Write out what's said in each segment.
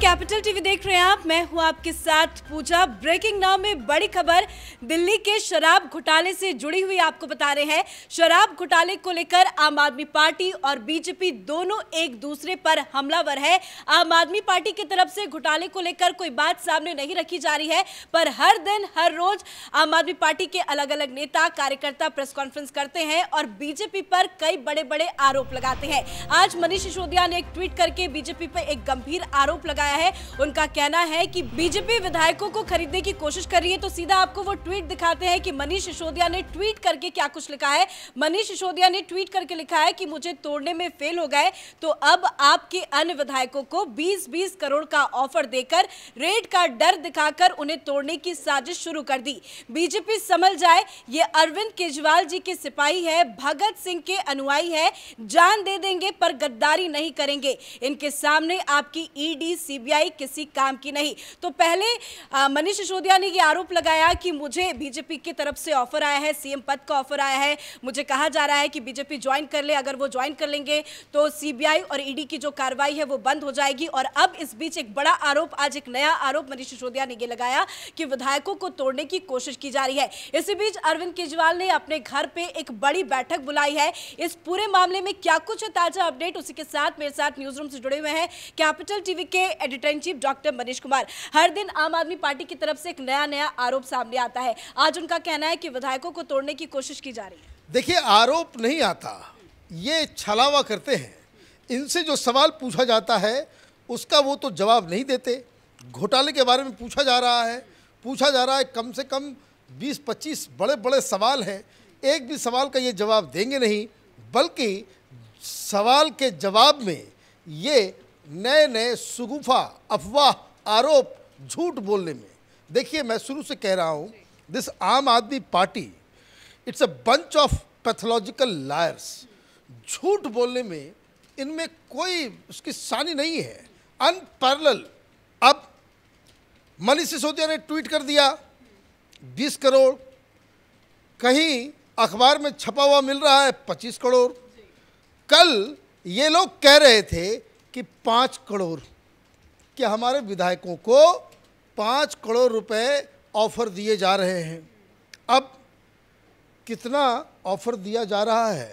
capital TV देख रहे हैं आप मैं हूं आपके साथ पूजा ब्रेकिंग नाउ में बड़ी खबर दिल्ली के शराब घोटाले से जुड़ी हुई आपको बता रहे हैं शराब घोटाले को लेकर आम आदमी पार्टी और बीजेपी दोनों एक दूसरे पर हमलावर है आम आदमी पार्टी की तरफ से घोटाले को लेकर कोई बात सामने नहीं रखी जा रही है पर हर दिन हर रोज आम आदमी पार्टी के अलग अलग नेता कार्यकर्ता प्रेस कॉन्फ्रेंस करते हैं और बीजेपी पर कई बड़े बड़े आरोप लगाते हैं आज मनीष सिसोदिया ने एक ट्वीट करके बीजेपी पर एक गंभीर आरोप लगाया पाया है उनका कहना है कि बीजेपी विधायकों को खरीदने की कोशिश कर रही है तो सीधा आपको वो ट्वीट दिखाते हैं कि मनीष सिसोदिया ने ट्वीट करके क्या कुछ लिखा है मनीष सिसोदिया ने ट्वीट करके लिखा है कि मुझे तोड़ने में फेल हो गए तो अब आपके अन्य विधायकों को बीस बीस करोड़ का ऑफर देकर रेट का डर दिखाकर उन्हें तोड़ने की साजिश शुरू कर दी बीजेपी समझ जाए ये अरविंद केजरीवाल जी के सिपाही है भगत सिंह के अनुयायी है जान दे देंगे पर गद्दारी नहीं करेंगे इनके सामने आपकी ईडी e सीबीआई किसी काम की नहीं तो पहले मनीष सिसोदिया ने यह आरोप लगाया कि मुझे बीजेपी की तरफ से ऑफर आया है सीएम पद का ऑफर आया है मुझे कहा जा रहा है कि बीजेपी ज्वाइन कर ले अगर वो ज्वाइन कर लेंगे तो सीबीआई और ईडी की जो कार्रवाई है वो बंद हो जाएगी और अब इस बीच एक बड़ा आरोप आज एक नया आरोप मनीष सिसोदिया ने यह लगाया कि विधायकों को तोड़ने की कोशिश की जा रही है इसी बीच अरविंद केजरीवाल ने अपने घर पर एक बड़ी बैठक बुलाई है इस पूरे मामले में क्या कुछ ताजा अपडेट उसी के साथ मेरे साथ न्यूज रूम से जुड़े हुए हैं कैपिटल टीवी के editor in chief doctor Manish Kumar हर दिन आम आदमी पार्टी की तरफ से एक नया नया आरोप सामने आता है आज उनका कहना है कि विधायकों को तोड़ने की कोशिश की जा रही है देखिए आरोप नहीं आता ये छलावा करते हैं इनसे जो सवाल पूछा जाता है उसका वो तो जवाब नहीं देते घोटाले के बारे में पूछा जा रहा है पूछा जा रहा है कम से कम 20-25 बड़े बड़े सवाल हैं एक भी सवाल का ये जवाब देंगे नहीं बल्कि सवाल के जवाब में ये नए नए सुगुफा अफवाह आरोप झूठ बोलने में देखिए मैं शुरू से कह रहा हूँ this Aam Aadmi party it's a bunch of pathological liars झूठ बोलने में इनमें कोई उसकी सानी नहीं है अनपैरल अब मनीष सिसोदिया ने ट्वीट कर दिया 20 करोड़ कहीं अखबार में छपा हुआ मिल रहा है 25 करोड़ कल ये लोग कह रहे थे कि पाँच करोड़ कि हमारे विधायकों को पाँच करोड़ रुपए ऑफ़र दिए जा रहे हैं अब कितना ऑफ़र दिया जा रहा है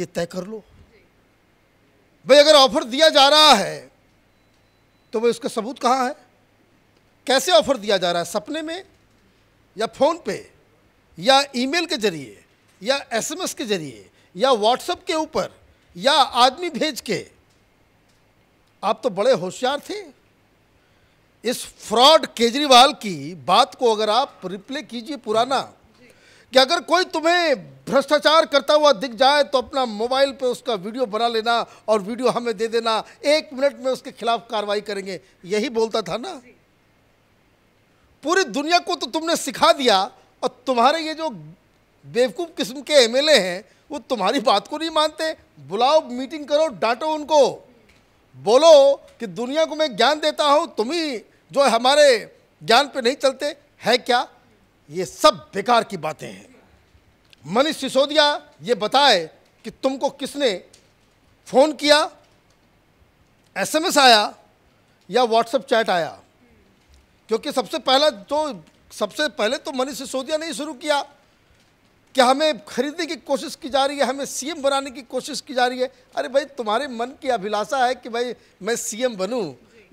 ये तय कर लो भाई अगर ऑफ़र दिया जा रहा है तो भाई उसका सबूत कहाँ है कैसे ऑफ़र दिया जा रहा है सपने में या फ़ोन पे या ईमेल के ज़रिए या एसएमएस के ज़रिए या व्हाट्सएप के ऊपर या आदमी भेज के आप तो बड़े होशियार थे इस फ्रॉड केजरीवाल की बात को अगर आप रिप्ले कीजिए पुराना कि अगर कोई तुम्हें भ्रष्टाचार करता हुआ दिख जाए तो अपना मोबाइल पे उसका वीडियो बना लेना और वीडियो हमें दे देना एक मिनट में उसके खिलाफ कार्रवाई करेंगे यही बोलता था ना पूरी दुनिया को तो तुमने सिखा दिया और तुम्हारे ये जो बेवकूफ़ किस्म के एमएलए हैं वो तुम्हारी बात को नहीं मानते बुलाओ मीटिंग करो डांटो उनको बोलो कि दुनिया को मैं ज्ञान देता हूँ तुम ही जो हमारे ज्ञान पे नहीं चलते है क्या ये सब बेकार की बातें हैं मनीष सिसोदिया ये बताए कि तुमको किसने फ़ोन किया एसएमएस आया या व्हाट्सएप चैट आया क्योंकि सबसे पहला जो तो, सबसे पहले तो मनीष सिसोदिया ने ही शुरू किया कि हमें खरीदने की कोशिश की जा रही है हमें सीएम बनाने की कोशिश की जा रही है अरे भाई तुम्हारे मन की अभिलाषा है कि भाई मैं सीएम बनूं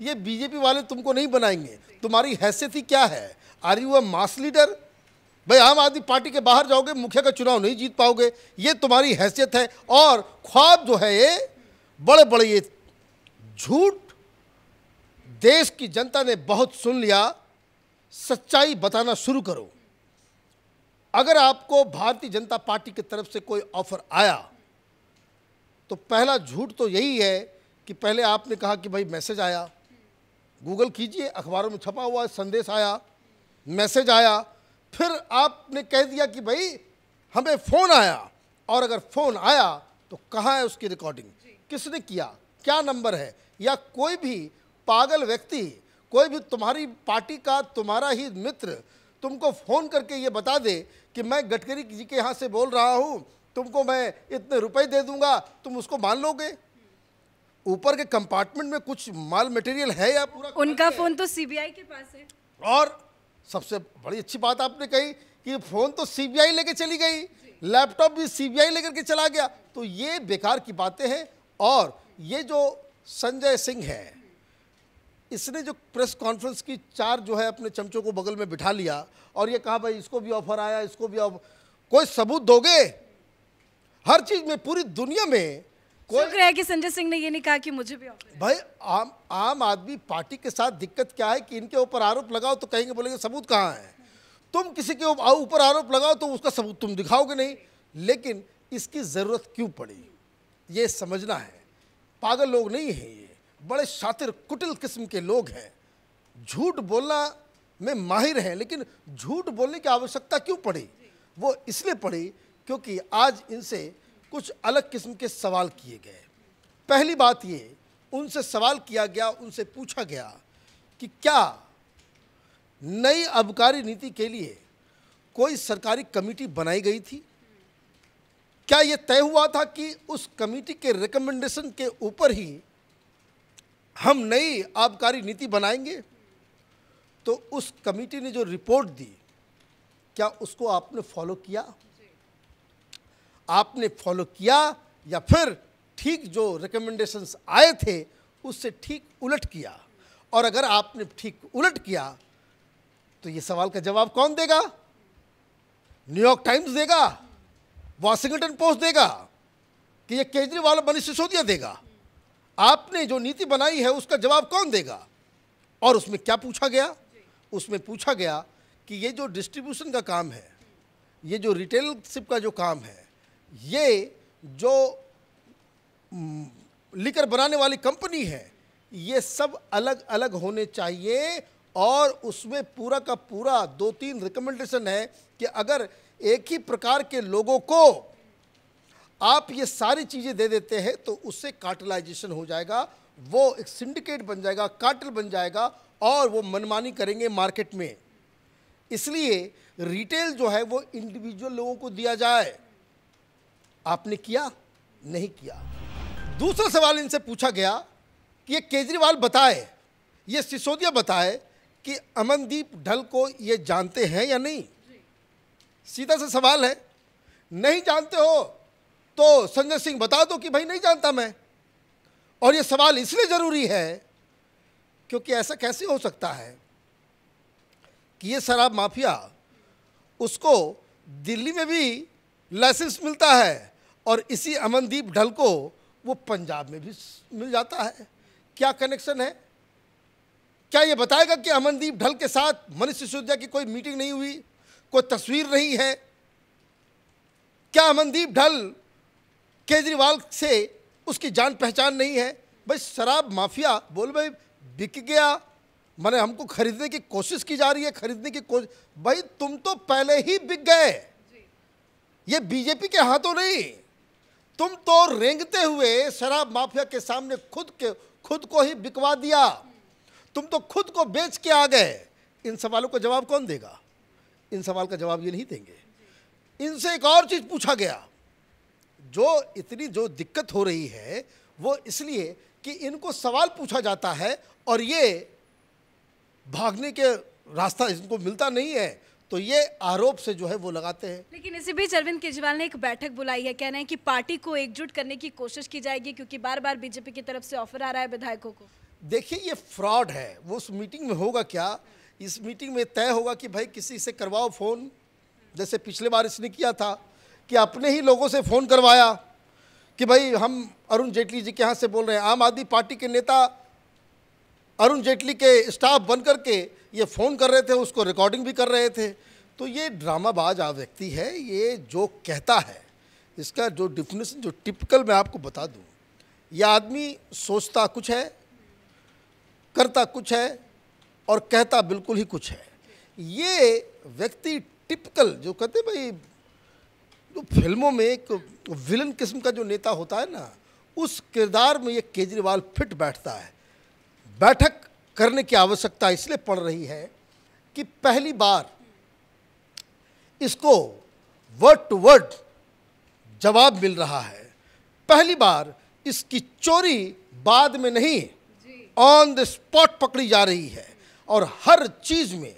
ये बीजेपी वाले तुमको नहीं बनाएंगे तुम्हारी हैसियत ही क्या है are you a mass leader भाई आम आदमी पार्टी के बाहर जाओगे मुखिया का चुनाव नहीं जीत पाओगे ये तुम्हारी हैसियत है और ख्वाब जो है ये बड़े बड़े ये झूठ देश की जनता ने बहुत सुन लिया सच्चाई बताना शुरू करो अगर आपको भारतीय जनता पार्टी की तरफ से कोई ऑफर आया तो पहला झूठ तो यही है कि पहले आपने कहा कि भाई मैसेज आया गूगल कीजिए अखबारों में छपा हुआ संदेश आया मैसेज आया फिर आपने कह दिया कि भाई हमें फ़ोन आया और अगर फ़ोन आया तो कहाँ है उसकी रिकॉर्डिंग किसने किया क्या नंबर है या कोई भी पागल व्यक्ति कोई भी तुम्हारी पार्टी का तुम्हारा ही मित्र तुमको फ़ोन करके ये बता दे कि मैं गडकरी जी के यहाँ से बोल रहा हूँ तुमको मैं इतने रुपए दे दूंगा तुम उसको मान लोगे ऊपर के कंपार्टमेंट में कुछ माल मटेरियल है या पूरा उनका फ़ोन तो सीबीआई के पास है और सबसे बड़ी अच्छी बात आपने कही कि फ़ोन तो सीबीआई लेके चली गई लैपटॉप भी सीबीआई लेकर के चला गया तो ये बेकार की बातें हैं और ये जो संजय सिंह है इसने जो प्रेस कॉन्फ्रेंस की चार जो है अपने चमचों को बगल में बिठा लिया और ये कहा भाई इसको भी ऑफर आया इसको भी ऑफर कोई सबूत दोगे हर चीज में पूरी दुनिया में कोई है कि संजय सिंह ने ये नहीं कहा कि मुझे भी ऑफर भाई आम आम आदमी पार्टी के साथ दिक्कत क्या है कि इनके ऊपर आरोप लगाओ तो कहेंगे बोलेंगे सबूत कहाँ है तुम किसी के ऊपर आरोप लगाओ तो उसका सबूत तुम दिखाओगे नहीं लेकिन इसकी ज़रूरत क्यों पड़ी ये समझना है पागल लोग नहीं है ये बड़े शातिर कुटिल किस्म के लोग हैं झूठ बोलना में माहिर हैं लेकिन झूठ बोलने की आवश्यकता क्यों पड़ी वो इसलिए पड़ी क्योंकि आज इनसे कुछ अलग किस्म के सवाल किए गए पहली बात ये उनसे सवाल किया गया उनसे पूछा गया कि क्या नई आबकारी नीति के लिए कोई सरकारी कमेटी बनाई गई थी क्या ये तय हुआ था कि उस कमेटी के रिकमेंडेशन के ऊपर ही हम नई आबकारी नीति बनाएंगे तो उस कमेटी ने जो रिपोर्ट दी क्या उसको आपने फॉलो किया आपने फॉलो किया या फिर ठीक जो रिकमेंडेशंस आए थे उससे ठीक उलट किया और अगर आपने ठीक उलट किया तो ये सवाल का जवाब कौन देगा न्यूयॉर्क टाइम्स देगा वॉशिंगटन पोस्ट देगा कि ये केजरीवाल मनीष सिसोदिया देगा आपने जो नीति बनाई है उसका जवाब कौन देगा और उसमें क्या पूछा गया उसमें पूछा गया कि ये जो डिस्ट्रीब्यूशन का काम है ये जो रिटेलशिप का जो काम है ये जो लिकर बनाने वाली कंपनी है ये सब अलग अलग होने चाहिए और उसमें पूरा का पूरा दो तीन रिकमेंडेशन है कि अगर एक ही प्रकार के लोगों को आप ये सारी चीज़ें दे देते हैं तो उससे कार्टलाइजेशन हो जाएगा वो एक सिंडिकेट बन जाएगा कार्टल बन जाएगा और वो मनमानी करेंगे मार्केट में इसलिए रिटेल जो है वो इंडिविजुअल लोगों को दिया जाए आपने किया नहीं किया दूसरा सवाल इनसे पूछा गया कि ये केजरीवाल बताए ये सिसोदिया बताए कि अमनदीप ढल को ये जानते हैं या नहीं सीधा सा सवाल है नहीं जानते हो तो संजय सिंह बता दो कि भाई नहीं जानता मैं और ये सवाल इसलिए ज़रूरी है क्योंकि ऐसा कैसे हो सकता है कि ये शराब माफिया उसको दिल्ली में भी लाइसेंस मिलता है और इसी अमनदीप ढल को वो पंजाब में भी मिल जाता है क्या कनेक्शन है क्या ये बताएगा कि अमनदीप ढल के साथ मनीष सिसोदिया की कोई मीटिंग नहीं हुई कोई तस्वीर नहीं है क्या अमनदीप ढल केजरीवाल से उसकी जान पहचान नहीं है भाई शराब माफिया बोल भाई बिक गया मैंने हमको खरीदने की कोशिश की जा रही है खरीदने की कोशिश भाई तुम तो पहले ही बिक गए ये बीजेपी के हाथों नहीं तुम तो रेंगते हुए शराब माफिया के सामने खुद के खुद को ही बिकवा दिया तुम तो खुद को बेच के आ गए इन सवालों का जवाब कौन देगा इन सवाल का जवाब ये नहीं देंगे इनसे एक और चीज़ पूछा गया जो इतनी जो दिक्कत हो रही है वो इसलिए कि इनको सवाल पूछा जाता है और ये भागने के रास्ता इनको मिलता नहीं है तो ये आरोप से जो है वो लगाते हैं लेकिन इसी बीच अरविंद केजरीवाल ने एक बैठक बुलाई है कह रहे हैं कि पार्टी को एकजुट करने की कोशिश की जाएगी क्योंकि बार बार बीजेपी की तरफ से ऑफर आ रहा है विधायकों को देखिए ये फ्रॉड है वो उस मीटिंग में होगा क्या इस मीटिंग में तय होगा कि भाई किसी से करवाओ फ़ोन जैसे पिछले बार इसने किया था कि अपने ही लोगों से फ़ोन करवाया कि भाई हम अरुण जेटली जी के यहाँ से बोल रहे हैं आम आदमी पार्टी के नेता अरुण जेटली के स्टाफ बन कर के ये फ़ोन कर रहे थे उसको रिकॉर्डिंग भी कर रहे थे तो ये ड्रामाबाज आ व्यक्ति है ये जो कहता है इसका जो डिफिनेशन जो टिपिकल मैं आपको बता दूँ यह आदमी सोचता कुछ है करता कुछ है और कहता बिल्कुल ही कुछ है ये व्यक्ति टिपिकल जो कहते भाई तो फिल्मों में एक विलन किस्म का जो नेता होता है ना उस किरदार में ये केजरीवाल फिट बैठता है बैठक करने की आवश्यकता इसलिए पड़ रही है कि पहली बार इसको वर्ड टू वर्ड जवाब मिल रहा है पहली बार इसकी चोरी बाद में नहीं ऑन द स्पॉट पकड़ी जा रही है और हर चीज़ में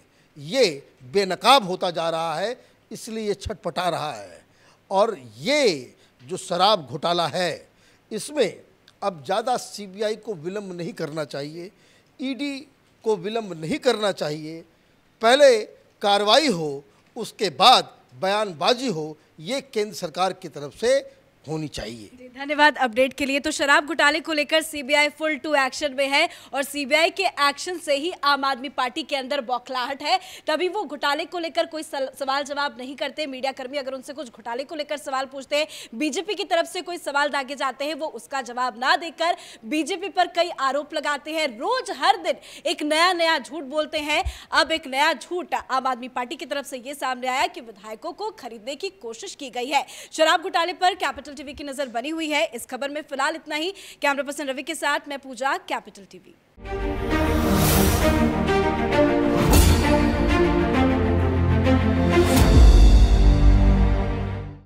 ये बेनकाब होता जा रहा है इसलिए ये छटपटा रहा है और ये जो शराब घोटाला है इसमें अब ज़्यादा सीबीआई को विलम्ब नहीं करना चाहिए ईडी e को विलम्ब नहीं करना चाहिए पहले कार्रवाई हो उसके बाद बयानबाजी हो ये केंद्र सरकार की तरफ से होनी चाहिए धन्यवाद अपडेट के लिए तो शराब घोटाले को लेकर सीबीआई फुल टू एक्शन में है और सीबीआई के एक्शन से ही आम आदमी पार्टी के अंदर बौखलाहट है तभी वो घोटाले को लेकर कोई सवाल जवाब नहीं करते मीडिया कर्मी अगर उनसे कुछ घोटाले को लेकर सवाल पूछते हैं बीजेपी की तरफ से कोई सवाल दागे जाते हैं वो उसका जवाब ना देकर बीजेपी पर कई आरोप लगाते हैं रोज हर दिन एक नया नया झूठ बोलते हैं अब एक नया झूठ आम आदमी पार्टी की तरफ से ये सामने आया कि विधायकों को खरीदने की कोशिश की गई है शराब घोटाले पर कैपिटल टीवी की नज़र बनी हुई है इस खबर में फिलहाल इतना ही कैमरा पर्सन रवि के साथ मैं पूजा कैपिटल टीवी